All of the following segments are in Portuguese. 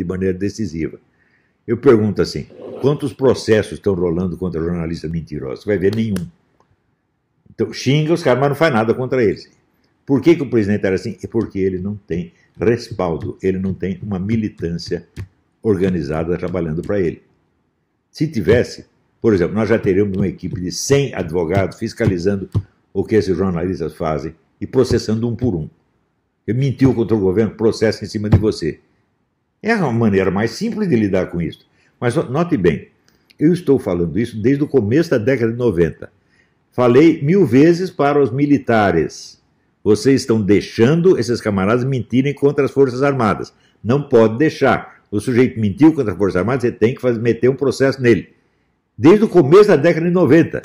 de maneira decisiva. Eu pergunto assim: quantos processos estão rolando contra jornalistas mentirosos? Você vai ver nenhum. Então, xinga os caras, mas não faz nada contra eles. Por que, que o presidente era assim? É porque ele não tem respaldo, ele não tem uma militância organizada trabalhando para ele. Se tivesse, por exemplo, nós já teríamos uma equipe de 100 advogados fiscalizando o que esses jornalistas fazem e processando um por um. Ele mentiu contra o governo, processo em cima de você. É a maneira mais simples de lidar com isso. Mas note bem, eu estou falando isso desde o começo da década de 90. Falei mil vezes para os militares: vocês estão deixando esses camaradas mentirem contra as Forças Armadas. Não pode deixar. O sujeito mentiu contra as Forças Armadas, você tem que fazer, meter um processo nele. Desde o começo da década de 90.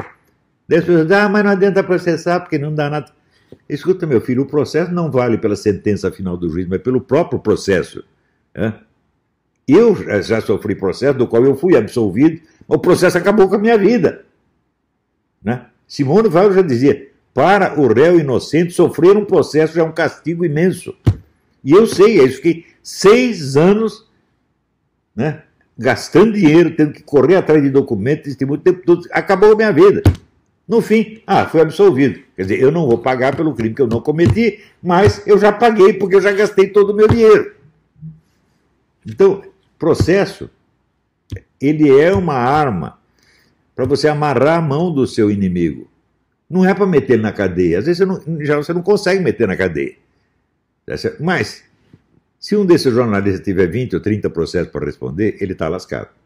Daí as pessoas dizem, ah, mas não adianta processar porque não dá nada. Escuta, meu filho, o processo não vale pela sentença final do juiz, mas pelo próprio processo. Eu já sofri processo do qual eu fui absolvido, o processo acabou com a minha vida. Né? Simone Weil já dizia: para o réu inocente sofrer um processo já é um castigo imenso. E eu sei, é isso fiquei seis anos né, gastando dinheiro, tendo que correr atrás de documentos, testemunho, tempo todo. Acabou a minha vida. No fim, ah, foi absolvido. Quer dizer, eu não vou pagar pelo crime que eu não cometi, mas eu já paguei porque eu já gastei todo o meu dinheiro. Então, processo, ele é uma arma para você amarrar a mão do seu inimigo. Não é para meter ele na cadeia. Às vezes você não, já você não consegue meter na cadeia. Tá Mas, se um desses jornalistas tiver 20 ou 30 processos para responder, ele está lascado.